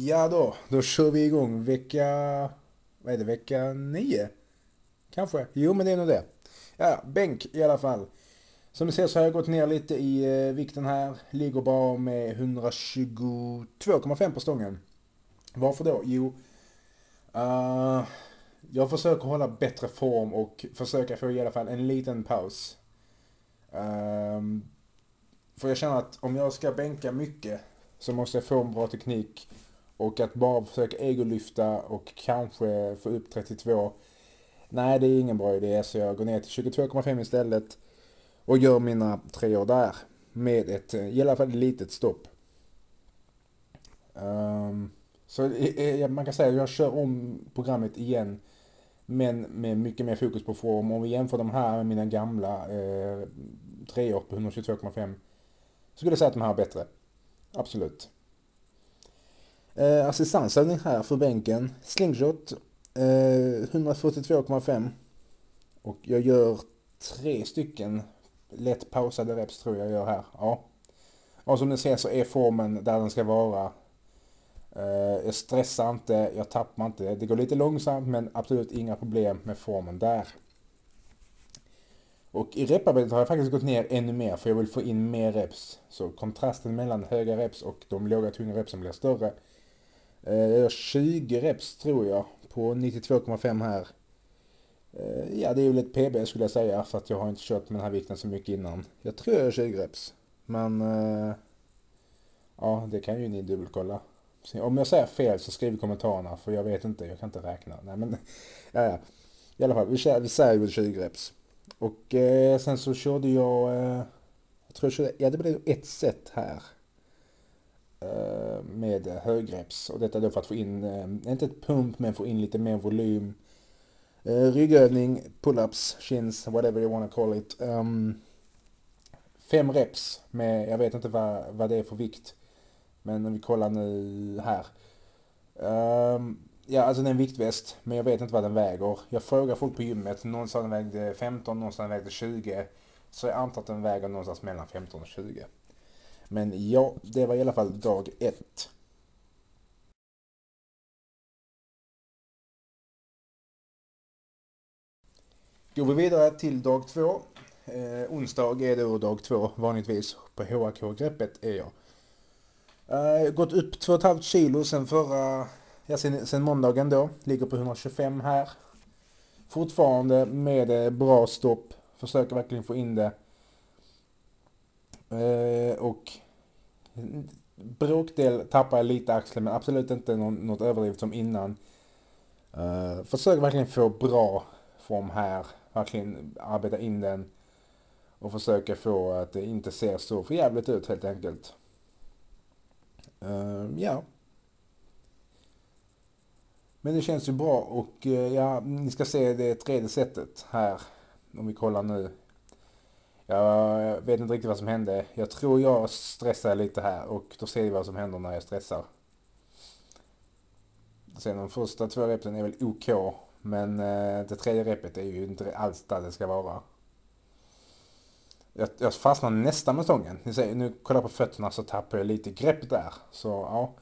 Ja då, då kör vi igång vecka... Vad är det? Vecka 9? Kanske? Jo, men det är nog det. Ja, bänk i alla fall. Som ni ser så har jag gått ner lite i eh, vikten här. Ligger bara med 122,5 på stången. Varför då? Jo, uh, jag försöker hålla bättre form och försöka få i alla fall en liten paus. Uh, för jag känner att om jag ska bänka mycket så måste jag få en bra teknik och att bara försöka egolyfta och kanske få upp 32. Nej, det är ingen bra idé. Så jag går ner till 22,5 istället. Och gör mina tre år där. Med ett, i alla fall ett litet stopp. Um, så eh, eh, man kan säga att jag kör om programmet igen. Men med mycket mer fokus på form. Om vi jämför de här med mina gamla eh, treor på 122,5. Så skulle jag säga att de här är bättre. Absolut. Eh, assistansövning här för bänken. Slingshot eh, 142,5. Och jag gör tre stycken lätt pausade reps tror jag gör här. Ja. Och som ni ser så är formen där den ska vara. Eh, jag stressar inte, jag tappar inte. Det går lite långsamt men absolut inga problem med formen där. Och i reparbetet har jag faktiskt gått ner ännu mer för jag vill få in mer reps. Så kontrasten mellan höga reps och de låga tunga repsen blir större. Eh, jag gör 20 reps tror jag på 92,5 här. Eh, ja, det är väl ett PB skulle jag säga för att jag har inte kört med den här vikten så mycket innan. Jag tror jag gör 20 reps. Men eh, ja, det kan ju ni dubbelkolla. Om jag säger fel så skriv i kommentarerna för jag vet inte, jag kan inte räkna. Nej men, ja ja. I alla fall, vi, vi säger väl 20 reps. Och eh, sen så körde jag, eh, jag tror jag körde, ja det blev ett set här. Eh, med högreps Och detta då för att få in, eh, inte ett pump, men få in lite mer volym. Eh, ryggövning, pull-ups, chins, whatever you wanna call it. Ehm, fem reps med, jag vet inte vad, vad det är för vikt. Men om vi kollar nu här. Ehm, ja, alltså det är en viktväst, men jag vet inte vad den väger. Jag frågar folk på gymmet, någon sa den vägde 15, någon sa den vägde 20. Så jag antar att den väger någonstans mellan 15 och 20. Men ja, det var i alla fall dag ett. Går vi vidare till dag två. Eh, onsdag är det dag två vanligtvis. På HAK-greppet är jag. Eh, gått upp 2,5 kilo sen förra, ja sen, sen måndagen då. Ligger på 125 här. Fortfarande med eh, bra stopp. Försöker verkligen få in det. Eh, och bråkdel tappar jag lite axeln men absolut inte någon, något överdrivet som innan. Eh, försök verkligen få bra form här. Verkligen arbeta in den. Och försöker få att det inte ser så jävligt ut helt enkelt. Uh, ja. Men det känns ju bra och uh, ja, ni ska se det tredje sättet här. Om vi kollar nu jag vet inte riktigt vad som hände. Jag tror jag stressar lite här och då ser vi vad som händer när jag stressar. Sen de första två repen är väl OK. Men eh, det tredje repet är ju inte alls där det ska vara. Jag, jag fastnar nästan med stången. Ni ser, nu kollar jag på fötterna så tappar jag lite grepp där. Så ja.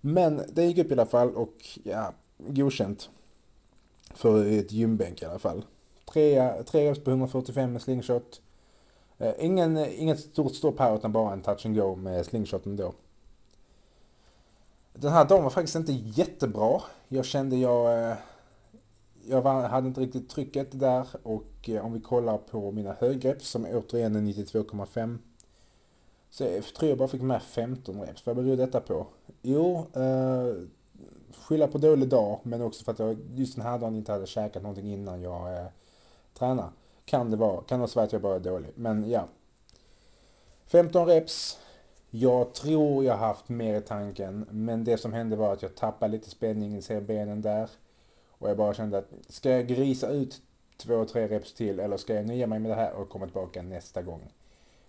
Men det gick upp i alla fall och ja, godkänt. För ett gymbänk i alla fall. Tre, tre reps på 145 med slingshot. Eh, ingen, inget stort stopp här utan bara en touch and go med slingshoten då. Den här dagen var faktiskt inte jättebra. Jag kände jag... Eh, jag hade inte riktigt trycket där och eh, om vi kollar på mina höggrepp som återigen är 92,5. Så jag tror jag bara fick med 15 reps. Vad beror detta på? Jo, eh, skylla på dålig dag men också för att jag just den här dagen inte hade käkat någonting innan jag eh, tränade. Kan det vara. Kan det vara så att jag bara är dålig. Men ja. 15 reps. Jag tror jag haft mer i tanken. Men det som hände var att jag tappade lite spänning i benen där. Och jag bara kände att ska jag grisa ut två, tre reps till eller ska jag nöja mig med det här och komma tillbaka nästa gång?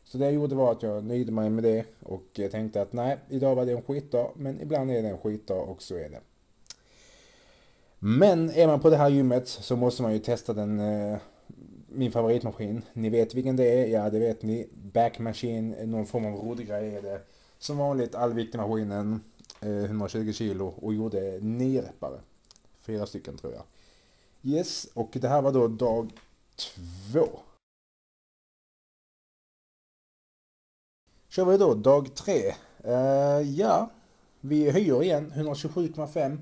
Så det jag gjorde var att jag nöjde mig med det och jag tänkte att nej, idag var det en skitdag, men ibland är det en skitdag och så är det. Men är man på det här gymmet så måste man ju testa den eh, min favoritmaskin. Ni vet vilken det är, ja det vet ni. Backmaskin, någon form av roddgrej är det. Som vanligt allviktmaskinen, eh, 120 kilo och gjorde nio repare. Fyra stycken tror jag. Yes, och det här var då dag två. Kör vi då dag tre. Eh, ja, vi höjer igen 127,5.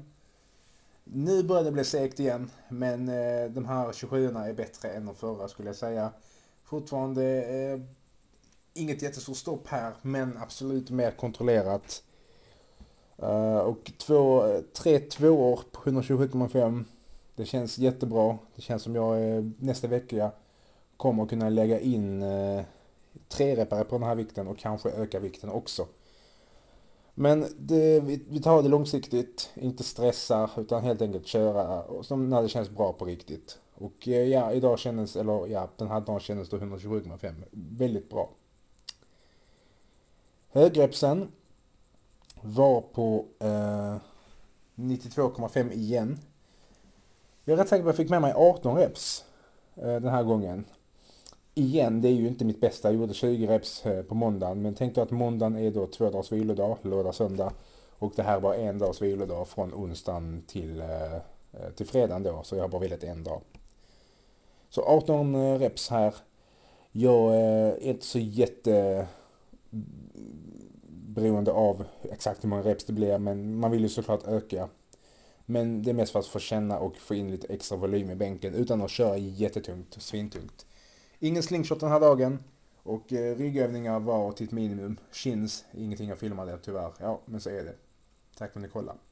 Nu börjar det bli segt igen, men eh, de här 27 är bättre än de förra skulle jag säga. Fortfarande eh, inget jättestort stopp här, men absolut mer kontrollerat. Uh, och två, tre tvåor på 127,5. Det känns jättebra. Det känns som jag eh, nästa vecka kommer kunna lägga in eh, tre repare på den här vikten och kanske öka vikten också. Men det, vi, tar det långsiktigt, inte stressar utan helt enkelt köra som när det känns bra på riktigt. Och eh, ja, idag kändes, eller ja, den här dagen kändes då 127,5 väldigt bra. Högrepsen var på eh, 92,5 igen. Jag är rätt säker på att jag fick med mig 18 reps eh, den här gången igen, det är ju inte mitt bästa. Jag gjorde 20 reps eh, på måndagen. Men tänk då att måndagen är då två dagars vilodag, lördag, söndag. Och det här var en dags vilodag från onsdagen till, eh, eh, till fredagen då. Så jag har bara velat en dag. Så 18 reps här. Jag är inte så jätte beroende av exakt hur många reps det blir. Men man vill ju såklart öka. Men det är mest för att få känna och få in lite extra volym i bänken utan att köra jättetungt, svintungt. Ingen slingshot den här dagen. Och eh, ryggövningar var till ett minimum. Chins, ingenting jag filmade tyvärr. Ja, men så är det. Tack för att ni kollade.